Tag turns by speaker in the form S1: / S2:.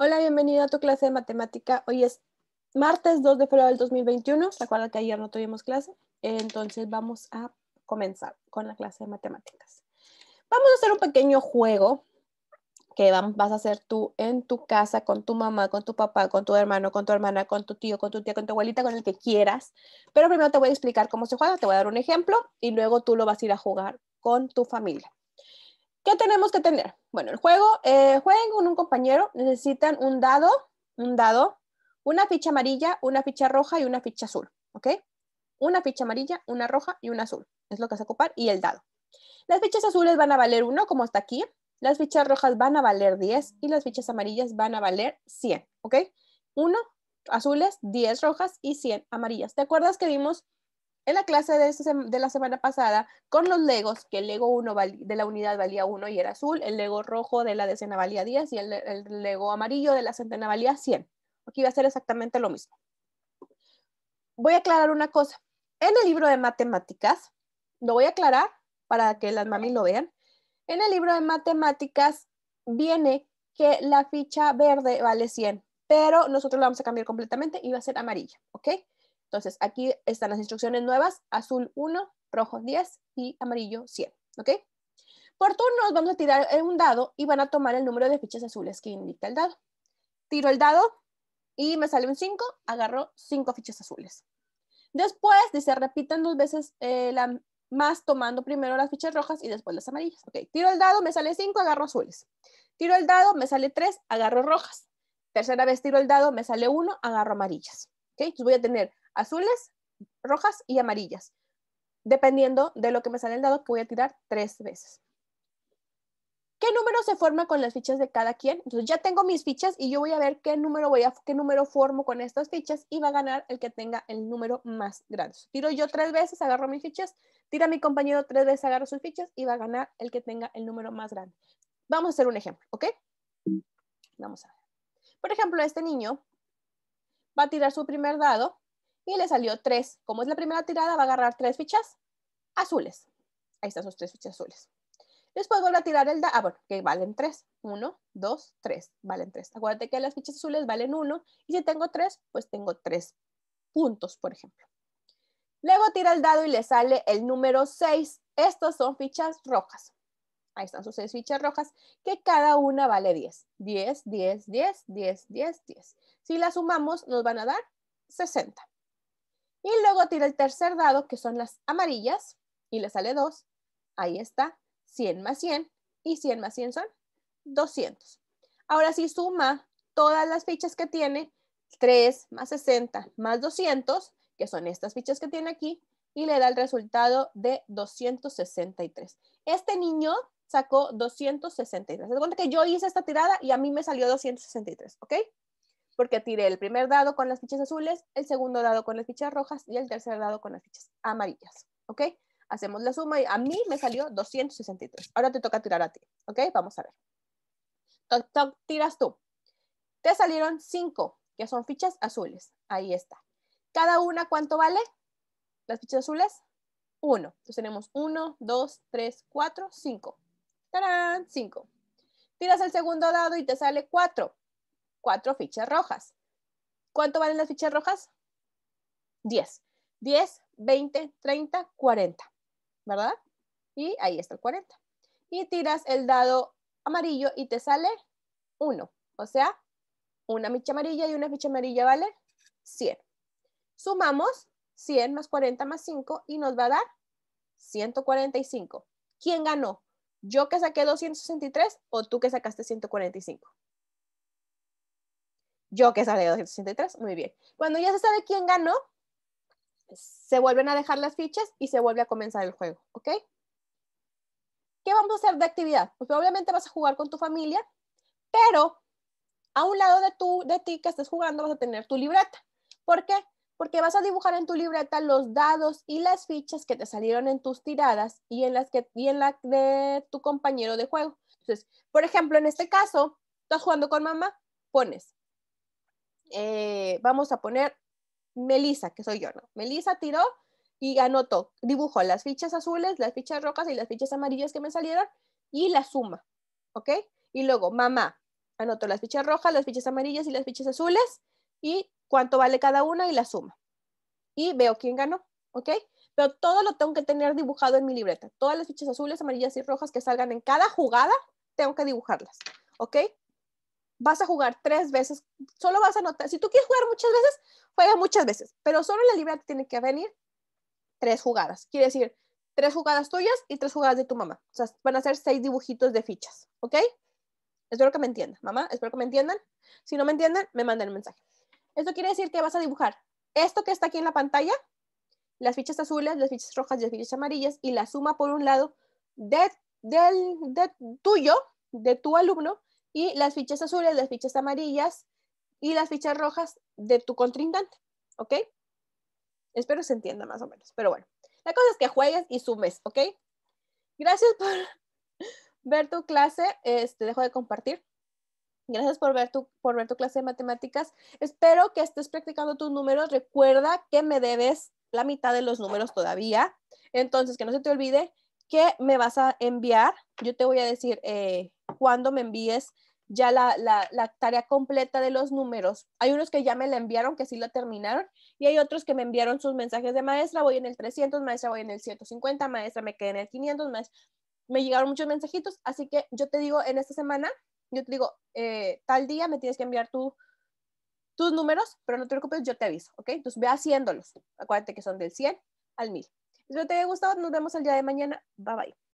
S1: Hola, bienvenido a tu clase de matemática. Hoy es martes 2 de febrero del 2021. Se acuerdan que ayer no tuvimos clase. Entonces vamos a comenzar con la clase de matemáticas. Vamos a hacer un pequeño juego que vas a hacer tú en tu casa, con tu mamá, con tu papá, con tu hermano, con tu hermana, con tu tío, con tu tía, con tu abuelita, con el que quieras. Pero primero te voy a explicar cómo se juega, te voy a dar un ejemplo y luego tú lo vas a ir a jugar con tu familia. ¿Qué tenemos que tener? Bueno, el juego, eh, jueguen con un compañero, necesitan un dado, un dado, una ficha amarilla, una ficha roja y una ficha azul, ¿ok? Una ficha amarilla, una roja y una azul, es lo que se ocupar, y el dado. Las fichas azules van a valer 1, como está aquí, las fichas rojas van a valer 10 y las fichas amarillas van a valer 100, ¿ok? 1 azules, 10 rojas y 100 amarillas. ¿Te acuerdas que vimos en la clase de, la semana pasada con los Legos, que el Lego 1 de la unidad valía 1 y era azul, el Lego rojo de la decena valía 10 y el, Lego amarillo de la centena valía 100. Aquí va a ser exactamente lo mismo. Voy a aclarar una cosa. En el libro de matemáticas, lo voy a aclarar para que las mami lo vean, en el libro de matemáticas viene que la ficha verde vale 100, pero nosotros la vamos a cambiar completamente y va a ser amarilla, ¿ok? Entonces, aquí están las instrucciones nuevas, azul 1, rojo 10 y amarillo 100, ¿ok? Por turnos vamos a tirar un dado y van a tomar el número de fichas azules que indica el dado. Tiro el dado y me sale un 5, agarro 5 fichas azules. Después dice, repitan dos veces eh, la, más tomando primero las fichas rojas y después las amarillas. Ok, tiro el dado, me sale 5, agarro azules. Tiro el dado, me sale 3, agarro rojas. Tercera vez tiro el dado, me sale 1, agarro amarillas. Ok, entonces voy a tener azules, rojas y amarillas, dependiendo de lo que me sale el dado que voy a tirar tres veces. ¿Qué número se forma con las fichas de cada quien? Entonces ya tengo mis fichas y yo voy a ver qué número voy a qué número formo con estas fichas y va a ganar el que tenga el número más grande. Tiro yo tres veces, agarro mis fichas, tira mi compañero tres veces, agarro sus fichas y va a ganar el que tenga el número más grande. Vamos a hacer un ejemplo, ¿ok? Vamos a ver. Por ejemplo, este niño va a tirar su primer dado y le salió tres. Como es la primera tirada, va a agarrar tres fichas azules. Ahí están sus tres fichas azules. Después vuelve a tirar el dado. Ah, bueno, que valen 3 Uno, dos, tres. Valen tres. Acuérdate que las fichas azules valen 1 Y si tengo tres, pues tengo tres puntos, por ejemplo. Luego tira el dado y le sale el número 6. Estas son fichas rojas. Ahí están sus seis fichas rojas, que cada una vale 10. 10, 10, 10, 10, 10, 10. Si las sumamos, nos van a dar 60. Y luego tira el tercer dado, que son las amarillas, y le sale 2. Ahí está, 100 más 100, y 100 más 100 son 200. Ahora sí suma todas las fichas que tiene, 3 más 60 más 200, que son estas fichas que tiene aquí, y le da el resultado de 263. Este niño sacó 263. Se que yo hice esta tirada y a mí me salió 263, ¿ok? porque tiré el primer dado con las fichas azules, el segundo dado con las fichas rojas y el tercer dado con las fichas amarillas, ¿ok? Hacemos la suma y a mí me salió 263. Ahora te toca tirar a ti, ¿ok? Vamos a ver. Toc, tiras tú. Te salieron 5, que son fichas azules. Ahí está. ¿Cada una cuánto vale? Las fichas azules, 1. Entonces tenemos 1, 2, 3, 4, 5. ¡Tarán! 5. Tiras el segundo dado y te sale 4 cuatro fichas rojas. ¿Cuánto valen las fichas rojas? 10. 10, 20, 30, 40, ¿verdad? Y ahí está el 40. Y tiras el dado amarillo y te sale 1. O sea, una ficha amarilla y una ficha amarilla vale 100. Sumamos 100 más 40 más 5 y nos va a dar 145. ¿Quién ganó? ¿Yo que saqué 263 o tú que sacaste 145? yo que sale 263, muy bien. Cuando ya se sabe quién ganó, se vuelven a dejar las fichas y se vuelve a comenzar el juego, ¿ok? ¿Qué vamos a hacer de actividad? Pues obviamente vas a jugar con tu familia, pero a un lado de, tu, de ti que estés jugando vas a tener tu libreta. ¿Por qué? Porque vas a dibujar en tu libreta los dados y las fichas que te salieron en tus tiradas y en las que y en la de tu compañero de juego. Entonces, por ejemplo, en este caso, estás jugando con mamá, pones eh, vamos a poner Melisa, que soy yo, ¿no? Melisa tiró y anotó, dibujó las fichas azules, las fichas rojas y las fichas amarillas que me salieron y la suma, ¿ok? Y luego mamá anotó las fichas rojas, las fichas amarillas y las fichas azules y cuánto vale cada una y la suma. Y veo quién ganó, ¿ok? Pero todo lo tengo que tener dibujado en mi libreta. Todas las fichas azules, amarillas y rojas que salgan en cada jugada, tengo que dibujarlas, ¿ok? vas a jugar tres veces, solo vas a anotar, si tú quieres jugar muchas veces, juega muchas veces, pero solo en la libreta tiene que venir tres jugadas. Quiere decir, tres jugadas tuyas y tres jugadas de tu mamá. O sea, van a ser seis dibujitos de fichas, ¿ok? Espero que me entiendan, mamá, espero que me entiendan. Si no me entienden, me mandan un mensaje. Esto quiere decir que vas a dibujar esto que está aquí en la pantalla, las fichas azules, las fichas rojas y las fichas amarillas, y la suma por un lado de, del de tuyo, de tu alumno, y las fichas azules, las fichas amarillas y las fichas rojas de tu contrincante, ¿ok? Espero se entienda más o menos, pero bueno. La cosa es que juegues y sumes, ¿ok? Gracias por ver tu clase, este, dejo de compartir. Gracias por ver, tu, por ver tu clase de matemáticas. Espero que estés practicando tus números. Recuerda que me debes la mitad de los números todavía. Entonces, que no se te olvide que me vas a enviar. Yo te voy a decir, eh, cuando me envíes ya la, tarea completa de los números. Hay unos que ya me la enviaron, que sí la terminaron, y hay otros que me enviaron sus mensajes de maestra, voy en el 300, maestra, voy en el 150, maestra, me quedé en el 500, maestra. Me llegaron muchos mensajitos, así que yo te digo en esta semana, yo te digo, eh, tal día me tienes que enviar tus números, pero no te preocupes, yo te aviso, ¿ok? Entonces ve haciéndolos. Acuérdate que son del 100 al 1000. Espero te haya gustado, nos vemos el día de mañana. Bye bye.